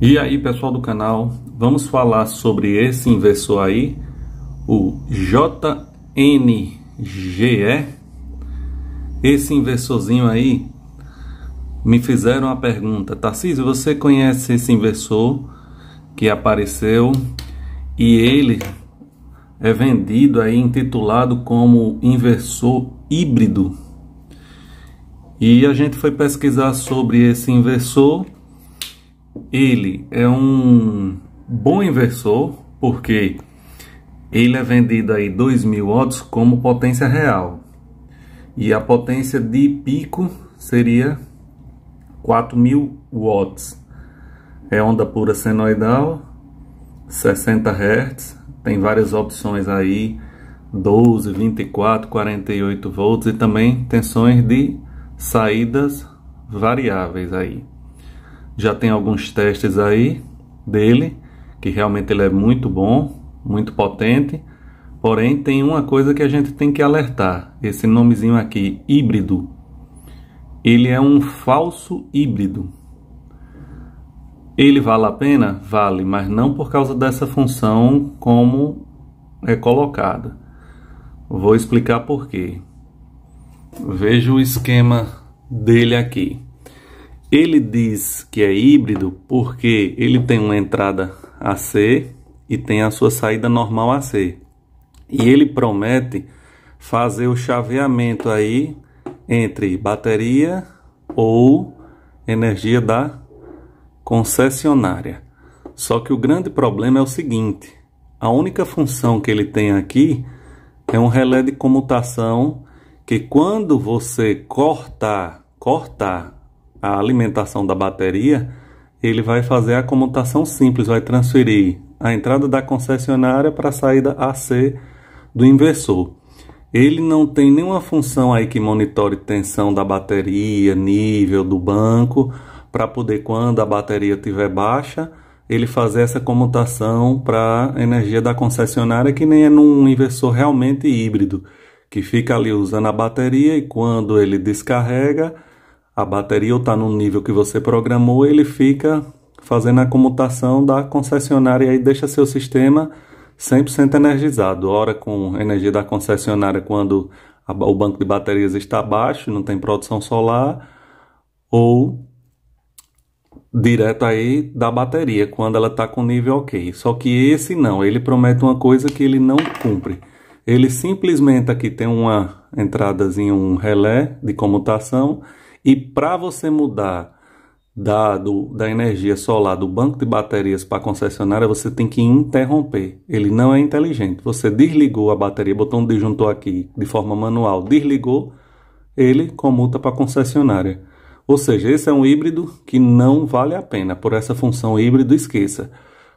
E aí pessoal do canal, vamos falar sobre esse inversor aí, o JNGE. Esse inversorzinho aí, me fizeram a pergunta, Tarcísio, você conhece esse inversor que apareceu e ele é vendido aí intitulado como inversor híbrido. E a gente foi pesquisar sobre esse inversor ele é um bom inversor, porque ele é vendido aí 2.000 watts como potência real. E a potência de pico seria 4.000 watts. É onda pura senoidal, 60 Hz, tem várias opções aí, 12, 24, 48 volts e também tensões de saídas variáveis aí. Já tem alguns testes aí dele, que realmente ele é muito bom, muito potente. Porém, tem uma coisa que a gente tem que alertar: esse nomezinho aqui, híbrido, ele é um falso híbrido. Ele vale a pena? Vale, mas não por causa dessa função como é colocada. Vou explicar por quê. Veja o esquema dele aqui. Ele diz que é híbrido porque ele tem uma entrada AC e tem a sua saída normal AC. E ele promete fazer o chaveamento aí entre bateria ou energia da concessionária. Só que o grande problema é o seguinte: a única função que ele tem aqui é um relé de comutação que quando você cortar, cortar a alimentação da bateria, ele vai fazer a comutação simples, vai transferir a entrada da concessionária para a saída AC do inversor. Ele não tem nenhuma função aí que monitore tensão da bateria, nível do banco, para poder quando a bateria estiver baixa, ele fazer essa comutação para energia da concessionária, que nem é num inversor realmente híbrido, que fica ali usando a bateria e quando ele descarrega, a bateria está no nível que você programou, ele fica fazendo a comutação da concessionária e deixa seu sistema 100% energizado. Ora com energia da concessionária quando a, o banco de baterias está baixo, não tem produção solar, ou direto aí da bateria quando ela está com nível ok. Só que esse não, ele promete uma coisa que ele não cumpre. Ele simplesmente aqui tem uma entradazinha, um relé de comutação e para você mudar da, do, da energia solar do banco de baterias para a concessionária, você tem que interromper. Ele não é inteligente. Você desligou a bateria, botou um disjuntor aqui de forma manual, desligou, ele comuta para a concessionária. Ou seja, esse é um híbrido que não vale a pena. Por essa função híbrido, esqueça.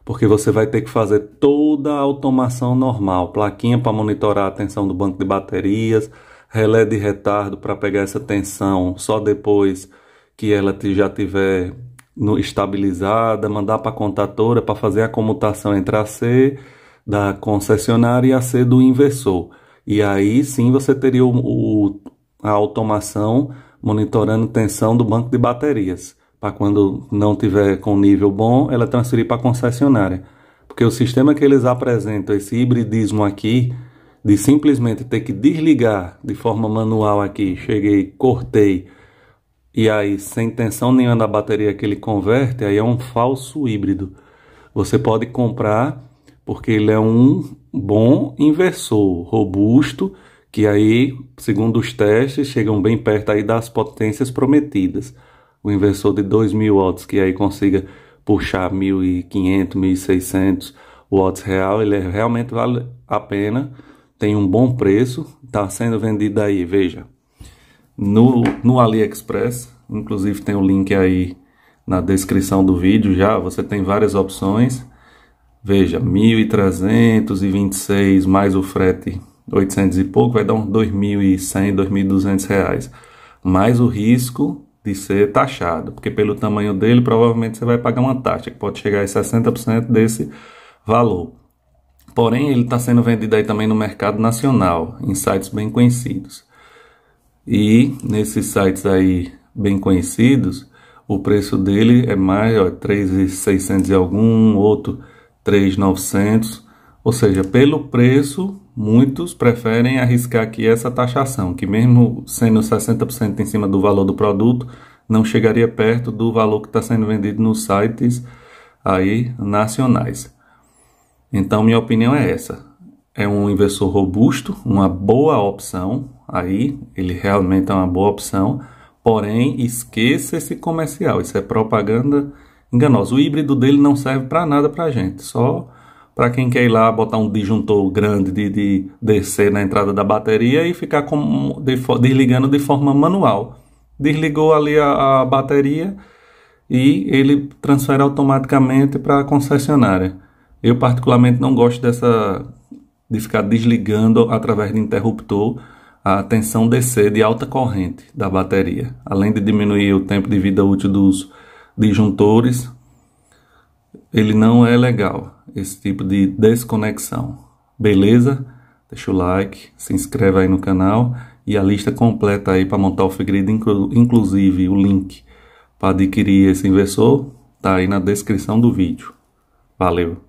Porque você vai ter que fazer toda a automação normal, plaquinha para monitorar a tensão do banco de baterias, relé de retardo para pegar essa tensão só depois que ela já tiver no, estabilizada, mandar para a contadora para fazer a comutação entre a C da concessionária e a C do inversor. E aí sim você teria o, o, a automação monitorando tensão do banco de baterias, para quando não tiver com nível bom, ela transferir para a concessionária. Porque o sistema que eles apresentam, esse hibridismo aqui, de simplesmente ter que desligar de forma manual aqui, cheguei, cortei, e aí sem tensão nenhuma na bateria que ele converte, aí é um falso híbrido. Você pode comprar porque ele é um bom inversor, robusto, que aí, segundo os testes, chegam bem perto aí das potências prometidas. O inversor de 2000 watts que aí consiga puxar 1500, 1600 watts real, ele é realmente vale a pena tem um bom preço, está sendo vendida aí, veja, no, no AliExpress, inclusive tem o um link aí na descrição do vídeo já, você tem várias opções, veja, 1.326 mais o frete 800 e pouco, vai dar uns 2.100, 2.200 reais, mais o risco de ser taxado, porque pelo tamanho dele, provavelmente você vai pagar uma taxa, que pode chegar a 60% desse valor. Porém, ele está sendo vendido aí também no mercado nacional, em sites bem conhecidos. E nesses sites aí bem conhecidos, o preço dele é mais, ó, 3,600 e algum, outro 3,900. Ou seja, pelo preço, muitos preferem arriscar aqui essa taxação, que mesmo sendo 60% em cima do valor do produto, não chegaria perto do valor que está sendo vendido nos sites aí nacionais. Então, minha opinião é essa. É um inversor robusto, uma boa opção. Aí, ele realmente é uma boa opção. Porém, esqueça esse comercial. Isso é propaganda enganosa. O híbrido dele não serve para nada para gente. Só para quem quer ir lá botar um disjuntor grande de, de na entrada da bateria e ficar com, de, desligando de forma manual. Desligou ali a, a bateria e ele transfere automaticamente para a concessionária. Eu particularmente não gosto dessa de ficar desligando através de interruptor a tensão DC de alta corrente da bateria, além de diminuir o tempo de vida útil dos disjuntores. Ele não é legal esse tipo de desconexão. Beleza? Deixa o like, se inscreve aí no canal e a lista completa aí para montar o Figrid, inclusive o link para adquirir esse inversor, tá aí na descrição do vídeo. Valeu!